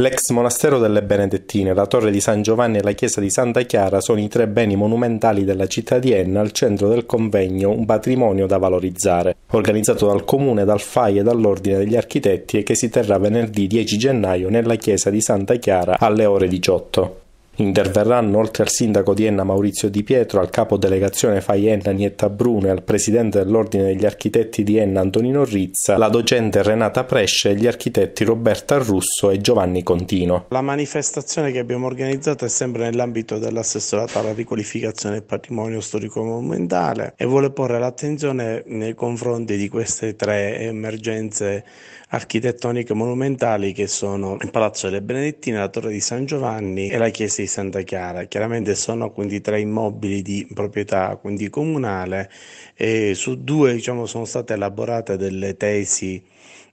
L'ex monastero delle Benedettine, la torre di San Giovanni e la chiesa di Santa Chiara sono i tre beni monumentali della città di Enna al centro del convegno Un patrimonio da valorizzare, organizzato dal comune, dal FAI e dall'Ordine degli Architetti e che si terrà venerdì 10 gennaio nella chiesa di Santa Chiara alle ore 18. Interverranno oltre al sindaco di Enna Maurizio Di Pietro, al capo delegazione Fai Enna Nietta Bruno al presidente dell'Ordine degli Architetti di Enna Antonino Rizza, la docente Renata Presce e gli architetti Roberta Russo e Giovanni Contino. La manifestazione che abbiamo organizzato è sempre nell'ambito dell'assessorato alla riqualificazione del patrimonio storico-monumentale e vuole porre l'attenzione nei confronti di queste tre emergenze architettoniche monumentali che sono il Palazzo delle Benedettine, la Torre di San Giovanni e la Chiesa di Santa Chiara. Chiaramente sono quindi tre immobili di proprietà quindi comunale e su due diciamo, sono state elaborate delle tesi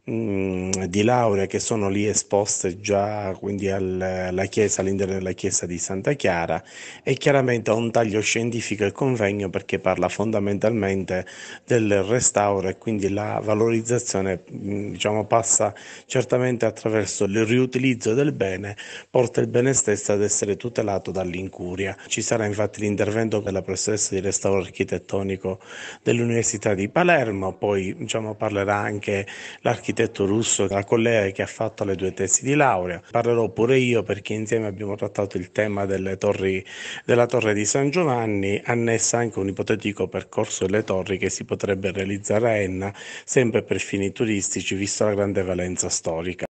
Mm, di lauree che sono lì esposte già quindi alla chiesa, all'interno della chiesa di Santa Chiara e chiaramente ha un taglio scientifico il convegno perché parla fondamentalmente del restauro e quindi la valorizzazione mm, diciamo, passa certamente attraverso il riutilizzo del bene, porta il bene stesso ad essere tutelato dall'incuria. Ci sarà infatti l'intervento della professoressa di restauro architettonico dell'Università di Palermo, poi diciamo, parlerà anche l'architetto architetto russo, la collega che ha fatto le due tesi di laurea. Parlerò pure io perché insieme abbiamo trattato il tema delle torri, della torre di San Giovanni, annessa anche un ipotetico percorso delle torri che si potrebbe realizzare a Enna, sempre per fini turistici, vista la grande valenza storica.